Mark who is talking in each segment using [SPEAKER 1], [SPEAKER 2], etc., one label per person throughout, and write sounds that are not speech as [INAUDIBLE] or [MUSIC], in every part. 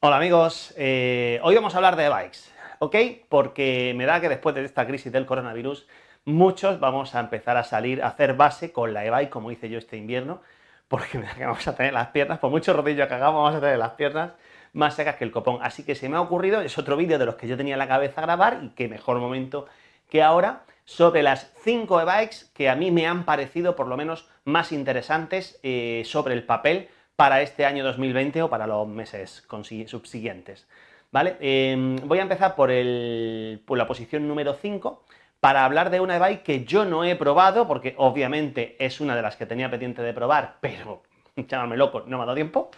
[SPEAKER 1] Hola amigos, eh, hoy vamos a hablar de bikes, ¿ok? Porque me da que después de esta crisis del coronavirus, muchos vamos a empezar a salir a hacer base con la e-bike, como hice yo este invierno, porque [LAUGHS] me da que vamos a tener las piernas, por mucho rodillo que hagamos, vamos a tener las piernas más secas que el copón. Así que se me ha ocurrido, es otro vídeo de los que yo tenía en la cabeza a grabar, y qué mejor momento que ahora, sobre las 5 e-bikes que a mí me han parecido por lo menos más interesantes eh, sobre el papel para este año 2020 o para los meses subsiguientes. ¿Vale? Em, voy a empezar por, la posición número 5 para hablar de una e-bike que yo no he probado, porque obviamente es una de las que tenía pendiente de probar, pero [LAUGHS] llámame loco, no me ha dado tiempo.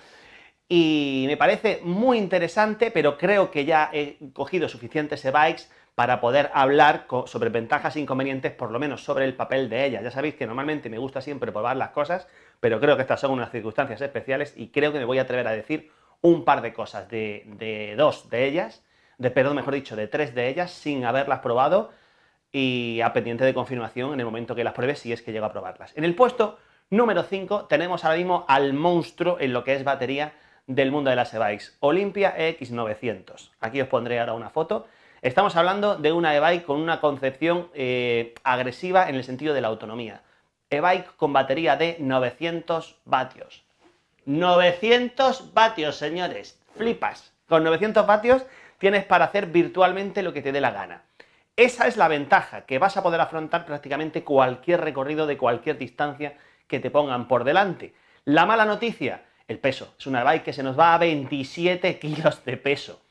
[SPEAKER 1] Y me parece muy interesante, pero creo que ya he cogido suficientes e-bikes para poder hablar sobre ventajas e inconvenientes, por lo menos sobre el papel de ellas. Ya sabéis que normalmente me gusta siempre probar las cosas pero creo que estas son unas circunstancias especiales y creo que me voy a atrever a decir un par de cosas, de, dos de ellas, de, perdón, mejor dicho, de tres de ellas sin haberlas probado y a pendiente de confirmación en el momento que las pruebe si es que llego a probarlas. En el puesto número 5 tenemos ahora mismo al monstruo en lo que es batería del mundo de las e-bikes, Olympia X900. Aquí os pondré ahora una foto. Estamos hablando de una e-bike con una concepción eh, agresiva en el sentido de la autonomía e-bike con batería de 900 vatios. 900 vatios, señores, flipas. Con 900 vatios tienes para hacer virtualmente lo que te dé la gana. Esa es la ventaja, que vas a poder afrontar prácticamente cualquier recorrido de cualquier distancia que te pongan por delante. La mala noticia, el peso. Es una bike que se nos va a 27 kilos de peso.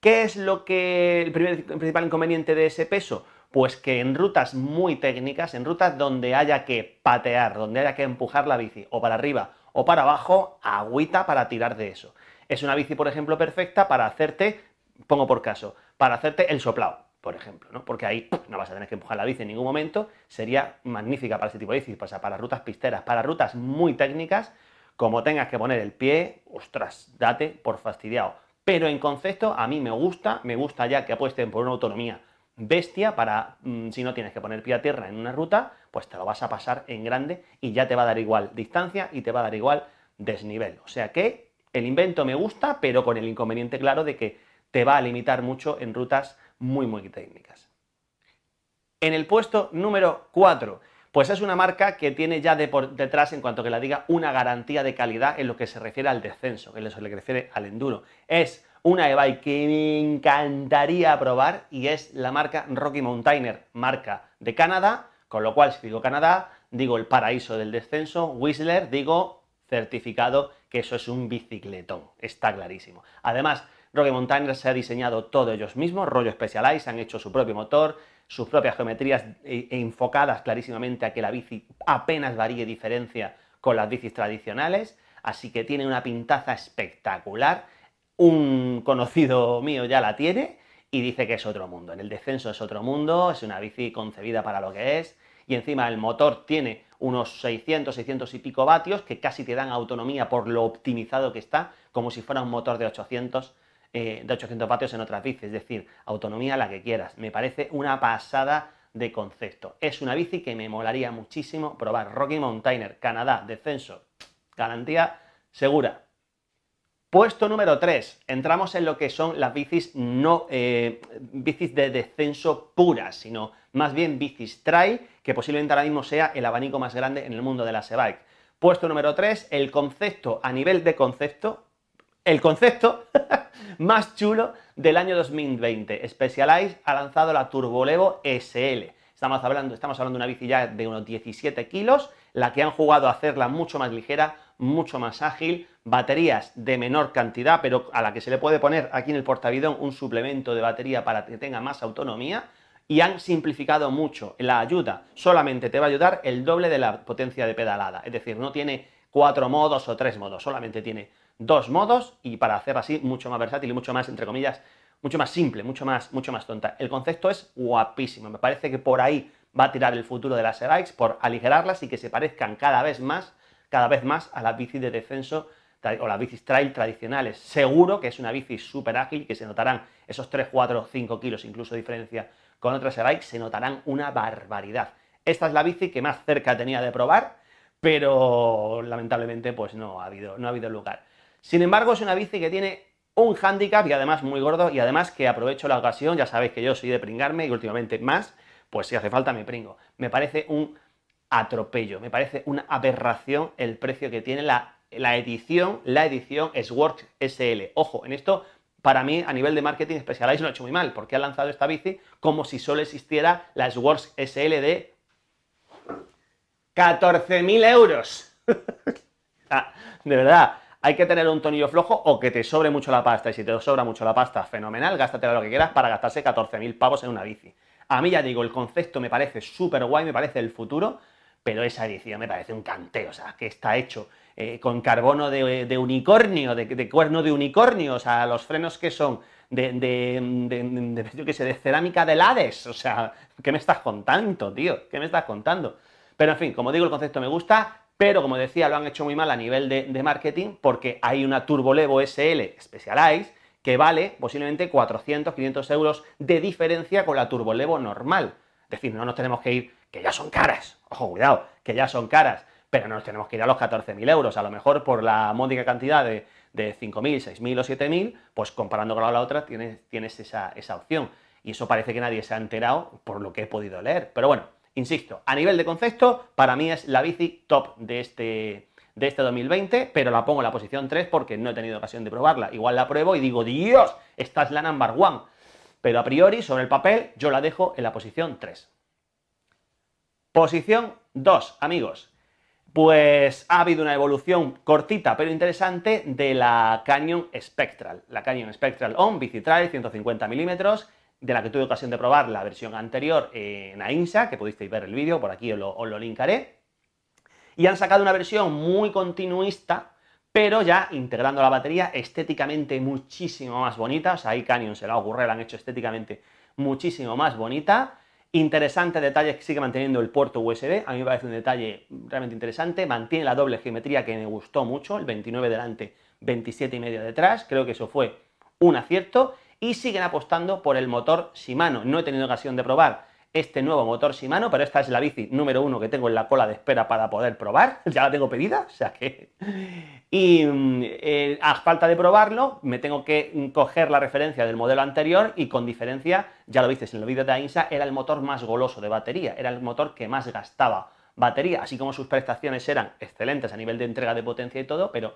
[SPEAKER 1] ¿Qué es lo que el principal inconveniente de ese peso? Pues que en rutas muy técnicas, en rutas donde haya que patear, donde haya que empujar la bici o para arriba o para abajo, agüita para tirar de eso. Es una bici, por ejemplo, perfecta para hacerte, pongo por caso, para hacerte el soplado, por ejemplo, ¿no? Porque ahí no vas a tener que empujar la bici en ningún momento, sería magnífica para ese tipo de bicis, pues, o para rutas pisteras, para rutas muy técnicas, como tengas que poner el pie, ostras, date por fastidiado. Pero en concepto, a mí me gusta, me gusta ya que apuesten por una autonomía bestia para, mm, si no tienes que poner pie a tierra en una ruta, pues te lo vas a pasar en grande y ya te va a dar igual distancia y te va a dar igual desnivel. O sea que el invento me gusta, pero con el inconveniente claro de que te va a limitar mucho en rutas muy, muy técnicas. En el puesto número 4, pues es una marca que tiene ya de por detrás, en cuanto que la diga, una garantía de calidad en lo que se refiere al descenso, en lo que se refiere al enduro. Es una e-bike que me encantaría probar y es la marca Rocky Mountainer, marca de Canadá, con lo cual si digo Canadá, digo el paraíso del descenso, Whistler, digo certificado que eso es un bicicletón, está clarísimo. Además, Rocky Mountainer se ha diseñado todo ellos mismos, rollo Specialized, han hecho su propio motor, sus propias geometrías e, e enfocadas clarísimamente a que la bici apenas varíe diferencia con las bicis tradicionales, así que tiene una pintaza espectacular un conocido mío ya la tiene y dice que es otro mundo. En el descenso es otro mundo, es una bici concebida para lo que es y encima el motor tiene unos 600, 600 y pico vatios que casi te dan autonomía por lo optimizado que está, como si fuera un motor de 800, eh, de 800 vatios en otras bicis, es decir, autonomía la que quieras. Me parece una pasada de concepto. Es una bici que me molaría muchísimo probar. Rocky Mountainer, Canadá, descenso, garantía segura. Puesto número 3, entramos en lo que son las bicis no eh, bicis de descenso puras, sino más bien bicis trail, que posiblemente ahora mismo sea el abanico más grande en el mundo de las e-bike. Puesto número 3, el concepto a nivel de concepto, el concepto [LAUGHS] más chulo del año 2020. Specialized ha lanzado la Turbolevo SL. Estamos hablando, estamos hablando de una bici ya de unos 17 kilos, la que han jugado a hacerla mucho más ligera mucho más ágil, baterías de menor cantidad, pero a la que se le puede poner aquí en el portavidón un suplemento de batería para que tenga más autonomía, y han simplificado mucho la ayuda. Solamente te va a ayudar el doble de la potencia de pedalada, es decir, no tiene cuatro modos o tres modos, solamente tiene dos modos y para hacer así mucho más versátil y mucho más, entre comillas, mucho más simple, mucho más, mucho más tonta. El concepto es guapísimo, me parece que por ahí va a tirar el futuro de las e por aligerarlas y que se parezcan cada vez más cada vez más a las bicis de descenso o las bicis trail tradicionales. Seguro que es una bici súper ágil, que se notarán esos 3, 4, 5 kilos incluso diferencia con otras e se notarán una barbaridad. Esta es la bici que más cerca tenía de probar, pero lamentablemente pues no ha habido, no ha habido lugar. Sin embargo, es una bici que tiene un hándicap y además muy gordo y además que aprovecho la ocasión, ya sabéis que yo soy de pringarme y últimamente más, pues si hace falta me pringo. Me parece un atropello. Me parece una aberración el precio que tiene la, edición, la edición works SL. Ojo, en esto para mí, a nivel de marketing, Specialized lo ha hecho muy mal, porque ha lanzado esta bici como si solo existiera la S-Works SL de 14.000 euros. [LAUGHS] Ah, de verdad, hay que tener un tonillo flojo o que te sobre mucho la pasta. Y si te sobra mucho la pasta, fenomenal, gástate lo que quieras para gastarse 14.000 pavos en una bici. A mí ya digo, el concepto me parece súper guay, me parece el futuro, pero esa edición me parece un canteo, o sea, que está hecho eh, con carbono de, unicornio, de, cuerno de unicornio, o sea, los frenos que son de, de, yo sé, de cerámica de Hades, o sea, ¿qué me estás contando, tío? ¿Qué me estás contando? Pero en fin, como digo, el concepto me gusta, pero como decía, lo han hecho muy mal a nivel de, marketing porque hay una Levo SL Specialized que vale posiblemente 400, 500 euros de diferencia con la Levo normal. Es decir, no nos tenemos que ir que ya son caras, ojo, cuidado, que ya son caras, pero no nos tenemos que ir a los 14.000 euros, a lo mejor por la módica cantidad de, de 5.000, 6.000 o 7.000, pues comparando con la otra tienes, tienes esa, opción. Y eso parece que nadie se ha enterado por lo que he podido leer. Pero bueno, insisto, a nivel de concepto, para mí es la bici top de este, de este 2020, pero la pongo en la posición 3 porque no he tenido ocasión de probarla. Igual la pruebo y digo, Dios, esta es la number one. Pero a priori, sobre el papel, yo la dejo en la posición 3. Posición 2, amigos. Pues ha habido una evolución cortita pero interesante de la Canyon Spectral. La Canyon Spectral On Bicitrail 150 mm de la que tuve ocasión de probar la versión anterior en AINSA, que pudisteis ver el vídeo, por aquí os lo, linkaré. Y han sacado una versión muy continuista, pero ya integrando la batería estéticamente muchísimo más bonita. O sea, ahí Canyon se la ocurre, la han hecho estéticamente muchísimo más bonita. Interesante detalle que sigue manteniendo el puerto USB, a mí me parece un detalle realmente interesante, mantiene la doble geometría que me gustó mucho, el 29 delante, 27 y medio detrás, creo que eso fue un acierto y siguen apostando por el motor Shimano. No he tenido ocasión de probar este nuevo motor Shimano, pero esta es la bici número uno que tengo en la cola de espera para poder probar, [LAUGHS] ya la tengo pedida, o sea que... Y mm, eh, a falta de probarlo, me tengo que mm, coger la referencia del modelo anterior y con diferencia, ya lo visteis en los vídeos de AINSA, era el motor más goloso de batería, era el motor que más gastaba batería, así como sus prestaciones eran excelentes a nivel de entrega de potencia y todo, pero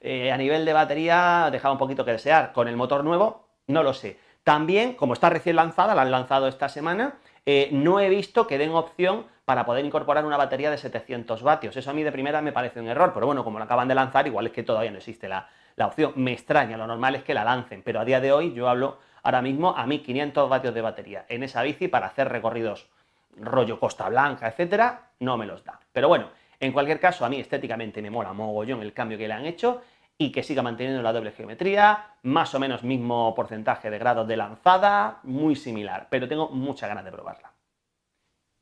[SPEAKER 1] eh, a nivel de batería dejaba un poquito que desear. Con el motor nuevo, no lo sé. También, como está recién lanzada, la han lanzado esta semana, eh, no he visto que den opción para poder incorporar una batería de 700 vatios. Eso a mí de primera me parece un error, pero bueno, como lo acaban de lanzar, igual es que todavía no existe la, la opción. Me extraña, lo normal es que la lancen, pero a día de hoy yo hablo ahora mismo a 1500 vatios de batería en esa bici para hacer recorridos rollo Costa Blanca, etcétera, no me los da. Pero bueno, en cualquier caso, a mí estéticamente me mola mogollón el cambio que le han hecho y que siga manteniendo la doble geometría, más o menos mismo porcentaje de grados de lanzada, muy similar, pero tengo muchas ganas de probarla.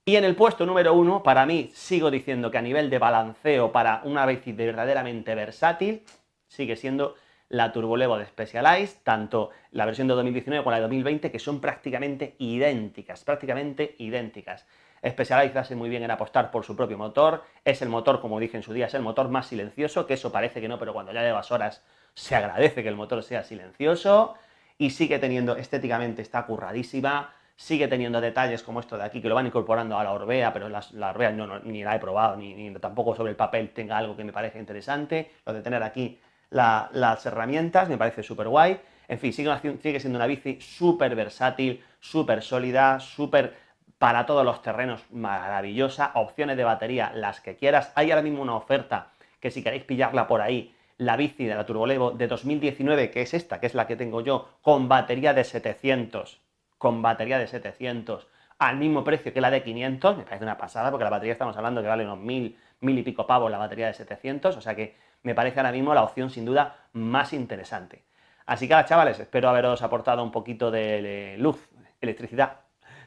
[SPEAKER 1] Y en el puesto número uno, para mí, sigo diciendo que a nivel de balanceo para una bici verdaderamente versátil, sigue siendo la Turbolevo de Specialized, tanto la versión de 2019 como la de 2020, que son prácticamente idénticas, prácticamente idénticas especializarse muy bien en apostar por su propio motor. Es el motor, como dije en su día, es el motor más silencioso, que eso parece que no, pero cuando ya llevas horas se agradece que el motor sea silencioso. Y sigue teniendo, estéticamente está curradísima, sigue teniendo detalles como esto de aquí, que lo van incorporando a la Orbea, pero la, Orbea no, ni la he probado, ni, tampoco sobre el papel tenga algo que me parece interesante. Lo de tener aquí las herramientas me parece súper guay. En fin, sigue, sigue siendo una bici súper versátil, súper sólida, súper para todos los terrenos, maravillosa, opciones de batería, las que quieras. Hay ahora mismo una oferta que si queréis pillarla por ahí, la bici de la Turbolevo de 2019, que es esta, que es la que tengo yo, con batería de 700, con batería de 700, al mismo precio que la de 500, me parece una pasada, porque la batería estamos hablando que vale unos mil, mil y pico pavos la batería de 700, o sea que me parece ahora mismo la opción sin duda más interesante. Así que chavales, espero haberos aportado un poquito de luz, electricidad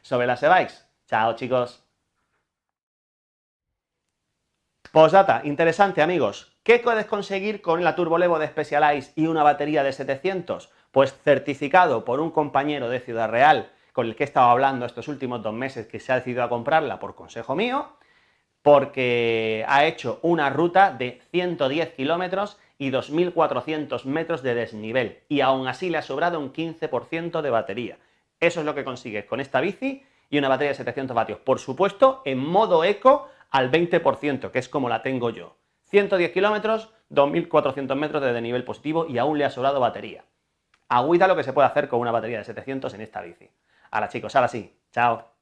[SPEAKER 1] sobre las e-bikes. Chao, chicos. Postdata, interesante, amigos. ¿Qué puedes conseguir con la Turbo Levo de Specialized y una batería de 700? Pues certificado por un compañero de Ciudad Real con el que he estado hablando estos últimos dos meses que se ha decidido a comprarla por consejo mío, porque ha hecho una ruta de 110 kilómetros y 2.400 metros de desnivel y aún así le ha sobrado un 15% de batería. Eso es lo que consigues con esta bici y una batería de 700 vatios. Por supuesto, en modo eco al 20%, que es como la tengo yo. 110 kilómetros, 2.400 metros de nivel positivo y aún le ha sobrado batería. Agüita lo que se puede hacer con una batería de 700 en esta bici. Ahora chicos, ahora sí. Chao.